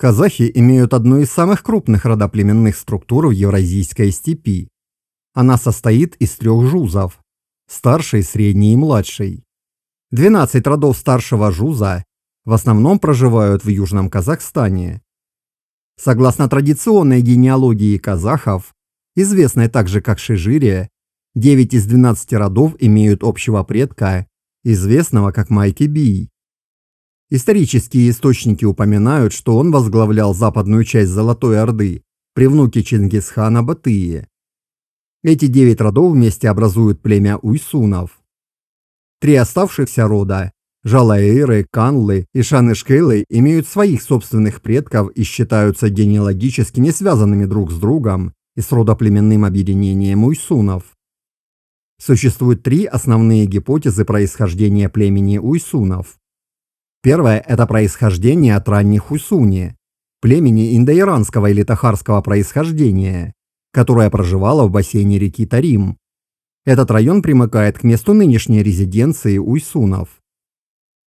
Казахи имеют одну из самых крупных родоплеменных структур в Евразийской степи. Она состоит из трех жузов – старший, средний и младший. 12 родов старшего жуза в основном проживают в Южном Казахстане. Согласно традиционной генеалогии казахов, известной также как Шижире, 9 из 12 родов имеют общего предка, известного как Майки Бий. Исторические источники упоминают, что он возглавлял западную часть Золотой Орды при внуке Чингисхана Батыя. Эти девять родов вместе образуют племя уйсунов. Три оставшихся рода – Жалаиры, Канлы и Шанышкейлы – имеют своих собственных предков и считаются генеалогически не связанными друг с другом и с родоплеменным объединением уйсунов. Существует три основные гипотезы происхождения племени уйсунов. Первое – это происхождение от ранних Усуни, племени индоиранского или тахарского происхождения, которое проживало в бассейне реки Тарим. Этот район примыкает к месту нынешней резиденции уйсунов.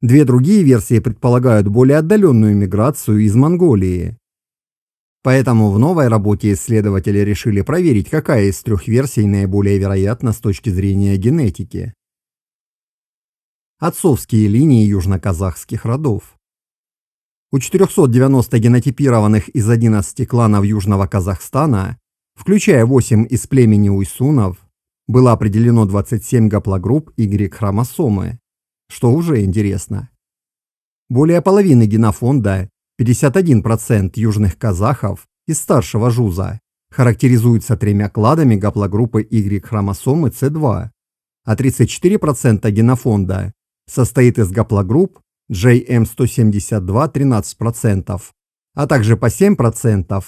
Две другие версии предполагают более отдаленную миграцию из Монголии. Поэтому в новой работе исследователи решили проверить, какая из трех версий наиболее вероятна с точки зрения генетики отцовские линии южноказахских родов. У 490 генотипированных из 11 кланов Южного Казахстана, включая 8 из племени уйсунов, было определено 27 гаплогрупп Y-хромосомы, что уже интересно. Более половины генофонда, 51% южных казахов из старшего жуза, характеризуются тремя кладами гаплогруппы Y-хромосомы c 2 а 34% генофонда состоит из гаплогрупп JM172 13%, а также по 7%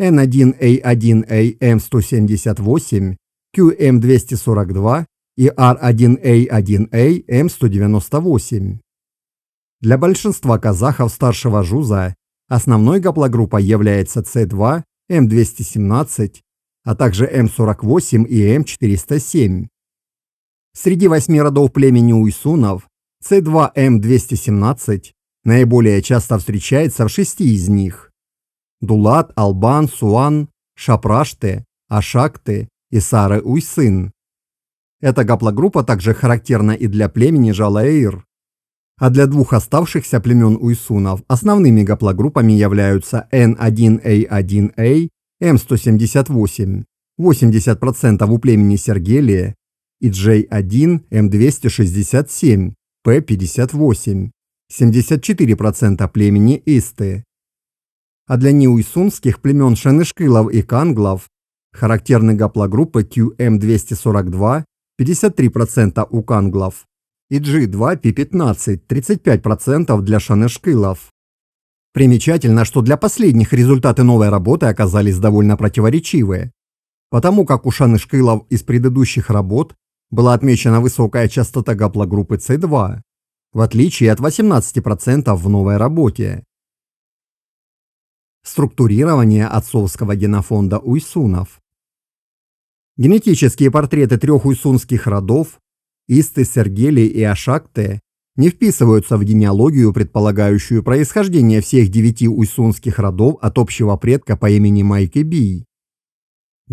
N1A1AM178, QM242 и R1A1AM198. А а Для большинства казахов старшего жуза основной гаплогруппой является C2, m 217 а также М48 и М407. Среди восьми родов племени уйсунов с2М217 наиболее часто встречается в шести из них. Дулат, Албан, Суан, Шапраште, Ашакте и Сары Уйсын. Эта гаплогруппа также характерна и для племени Жалаэйр. А для двух оставшихся племен уйсунов основными гаплогруппами являются N1A1A, М178, 80% у племени Сергелия и J1, m 267 П-58, 74% племени Исты. А для неуйсунских племен Шенышкылов и Канглов характерны гаплогруппы QM242, 53% у Канглов, и G2P15, 35% для Шенышкылов. Примечательно, что для последних результаты новой работы оказались довольно противоречивые, потому как у Шанышкылов из предыдущих работ была отмечена высокая частота гаплогруппы С2, в отличие от 18% в новой работе. Структурирование отцовского генофонда уйсунов. Генетические портреты трех уйсунских родов Исты, Сергели и Ашакте не вписываются в генеалогию, предполагающую происхождение всех девяти уйсунских родов от общего предка по имени Майки Би.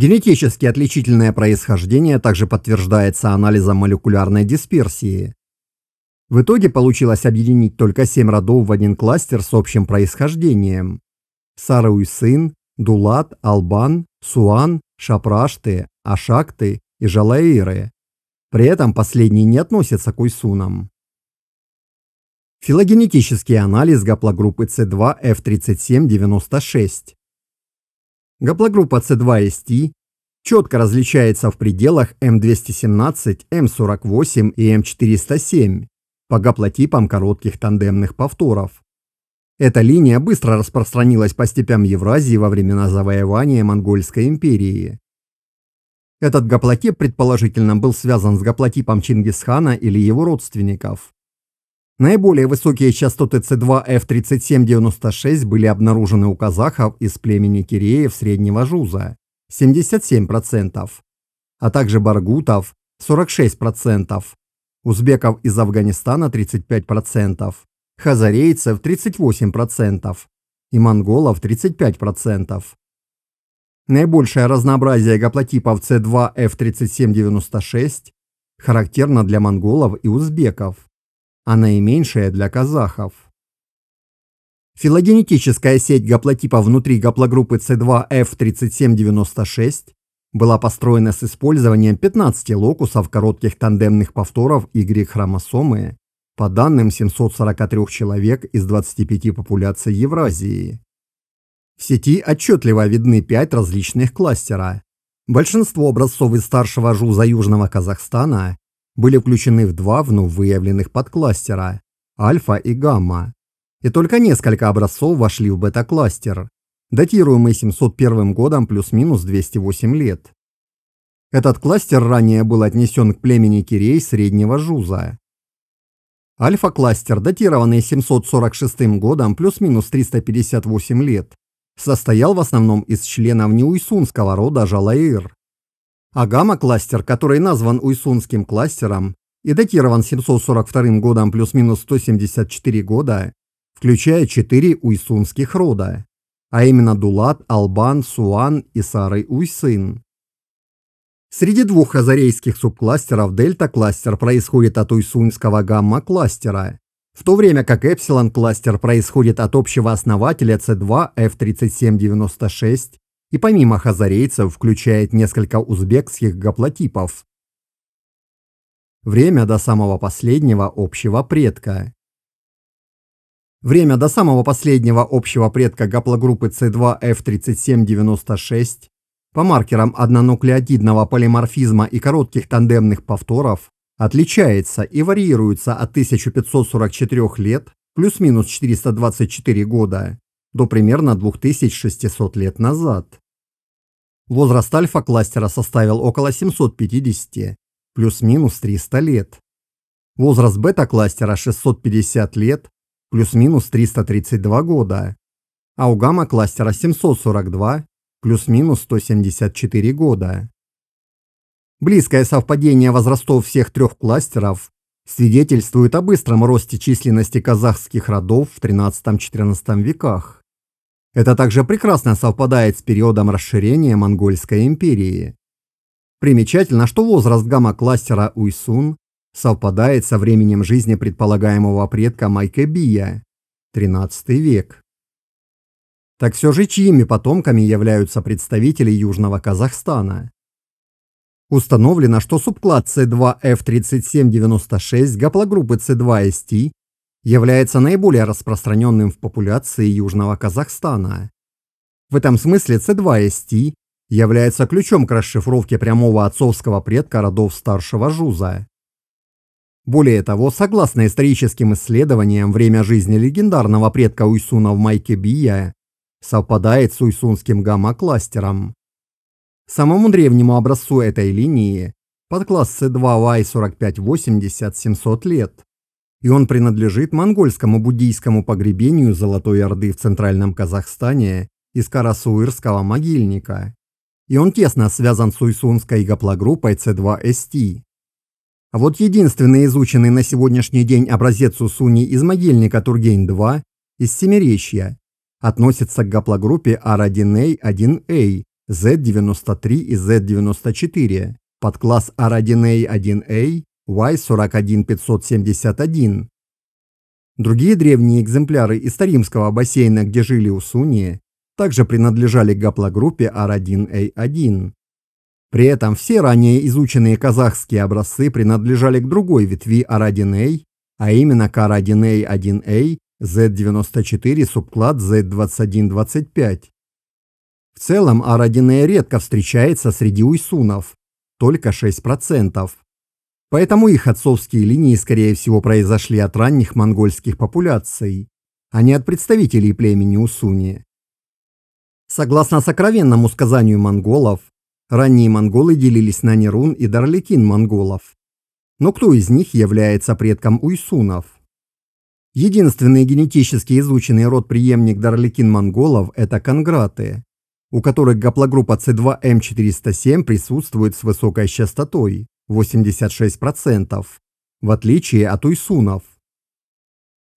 Генетически отличительное происхождение также подтверждается анализом молекулярной дисперсии. В итоге получилось объединить только семь родов в один кластер с общим происхождением. Сарауйсын, Дулат, Албан, Суан, Шапрашты, Ашакты и Жалаиры. При этом последние не относятся к уйсунам. Филогенетический анализ гаплогруппы С2F3796. Гаплогруппа c 2 ст четко различается в пределах М217, М48 и М407 по гаплотипам коротких тандемных повторов. Эта линия быстро распространилась по степям Евразии во времена завоевания Монгольской империи. Этот гаплотип предположительно был связан с гаплотипом Чингисхана или его родственников. Наиболее высокие частоты c 2 f 3796 были обнаружены у казахов из племени киреев Среднего Жуза 77%, а также баргутов 46%, узбеков из Афганистана 35%, хазарейцев 38% и монголов 35%. Наибольшее разнообразие гаплотипов c 2 f 3796 характерно для монголов и узбеков а наименьшее для казахов. Филогенетическая сеть гаплотипа внутри гаплогруппы C2F3796 была построена с использованием 15 локусов коротких тандемных повторов Y-хромосомы по данным 743 человек из 25 популяций Евразии. В сети отчетливо видны 5 различных кластера. Большинство образцов из старшего жуза Южного Казахстана были включены в два вновь выявленных подкластера – альфа и гамма. И только несколько образцов вошли в бета-кластер, датируемый 701 годом плюс-минус 208 лет. Этот кластер ранее был отнесен к племени Кирей Среднего Жуза. Альфа-кластер, датированный 746 годом плюс-минус 358 лет, состоял в основном из членов неуйсунского рода Жалаир, а гамма-кластер, который назван Уйсунским кластером и датирован 742 годом плюс-минус 174 года, включает четыре уйсунских рода, а именно Дулат, Албан, Суан и Сары Уйсын. Среди двух хазарейских субкластеров дельта-кластер происходит от уйсунского гамма-кластера, в то время как эпсилон-кластер происходит от общего основателя C2F3796 и помимо хазарейцев включает несколько узбекских гаплотипов. Время до самого последнего общего предка. Время до самого последнего общего предка гаплогруппы C2F3796 по маркерам однонуклеотидного полиморфизма и коротких тандемных повторов отличается и варьируется от 1544 лет плюс-минус 424 года до примерно 2600 лет назад. Возраст альфа-кластера составил около 750, плюс-минус 300 лет. Возраст бета-кластера 650 лет, плюс-минус 332 года. А у гамма-кластера 742, плюс-минус 174 года. Близкое совпадение возрастов всех трех кластеров свидетельствует о быстром росте численности казахских родов в 13-14 веках. Это также прекрасно совпадает с периодом расширения Монгольской империи. Примечательно, что возраст гамма-кластера Уйсун совпадает со временем жизни предполагаемого предка Майка Бия, 13 век. Так все же чьими потомками являются представители Южного Казахстана? Установлено, что субклад C2F3796 гаплогруппы C2ST является наиболее распространенным в популяции Южного Казахстана. В этом смысле c 2 ст является ключом к расшифровке прямого отцовского предка родов старшего Жуза. Более того, согласно историческим исследованиям, время жизни легендарного предка Уйсуна в Майкебия совпадает с уйсунским гамма-кластером. Самому древнему образцу этой линии подкласс c 2 y 4580 700 лет, и он принадлежит монгольскому буддийскому погребению Золотой Орды в Центральном Казахстане из Карасуирского могильника. И он тесно связан с уйсунской гаплогруппой c 2 st А вот единственный изученный на сегодняшний день образец Усуни из могильника Тургень-2 из Семеречья относится к гаплогруппе R1A1A Z93 и Z94 под класс R1A1A Y41571. Другие древние экземпляры из Таримского бассейна, где жили усуни, также принадлежали гаплогруппе R1A1. При этом все ранее изученные казахские образцы принадлежали к другой ветви R1A, а именно к R1A1A Z94 субклад Z2125. В целом R1A редко встречается среди уйсунов, только 6%. Поэтому их отцовские линии, скорее всего, произошли от ранних монгольских популяций, а не от представителей племени Усуни. Согласно сокровенному сказанию монголов, ранние монголы делились на Нерун и Дарликин монголов. Но кто из них является предком уйсунов? Единственный генетически изученный род-преемник Дарликин монголов – это конграты, у которых гаплогруппа c 2 m 407 присутствует с высокой частотой. 86%, в отличие от уйсунов.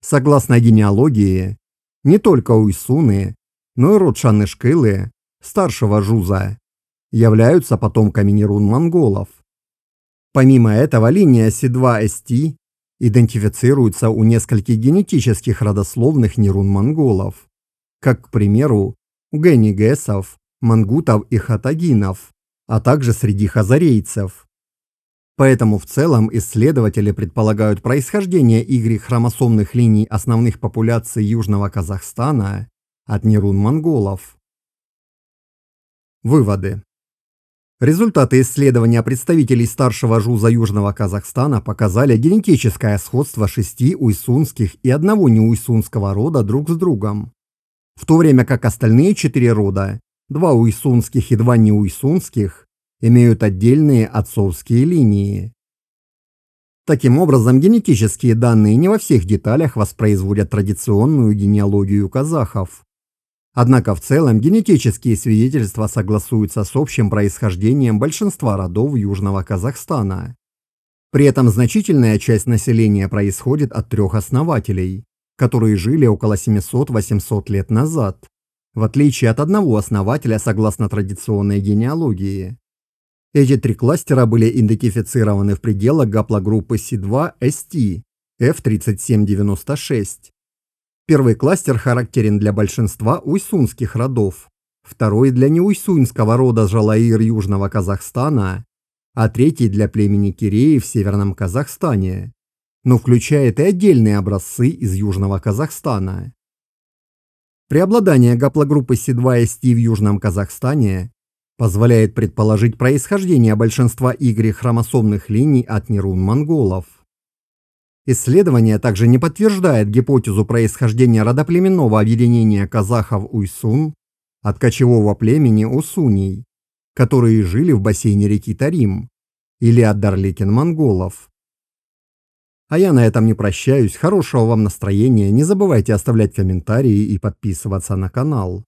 Согласно генеалогии, не только уйсуны, но и род шкылы старшего Жуза, являются потомками нерун-монголов. Помимо этого линия Си2СТ идентифицируется у нескольких генетических родословных нерун-монголов, как, к примеру, у генегесов, мангутов и хатагинов, а также среди хазарейцев. Поэтому в целом исследователи предполагают происхождение Y хромосомных линий основных популяций Южного Казахстана от нерун-монголов. Выводы. Результаты исследования представителей старшего жуза Южного Казахстана показали генетическое сходство шести уйсунских и одного неуйсунского рода друг с другом. В то время как остальные четыре рода, два уйсунских и два неуйсунских, имеют отдельные отцовские линии. Таким образом, генетические данные не во всех деталях воспроизводят традиционную генеалогию казахов. Однако в целом генетические свидетельства согласуются с общим происхождением большинства родов Южного Казахстана. При этом значительная часть населения происходит от трех основателей, которые жили около 700-800 лет назад, в отличие от одного основателя согласно традиционной генеалогии. Эти три кластера были идентифицированы в пределах гаплогруппы C2ST F3796. Первый кластер характерен для большинства уйсунских родов, второй для неуйсунского рода жалаир Южного Казахстана, а третий для племени Киреи в Северном Казахстане, но включает и отдельные образцы из Южного Казахстана. Преобладание гаплогруппы c 2 ст в Южном Казахстане позволяет предположить происхождение большинства Y-хромосомных линий от нерун-монголов. Исследование также не подтверждает гипотезу происхождения родоплеменного объединения казахов Уйсун от кочевого племени Усуней, которые жили в бассейне реки Тарим, или от дарликин-монголов. А я на этом не прощаюсь, хорошего вам настроения, не забывайте оставлять комментарии и подписываться на канал.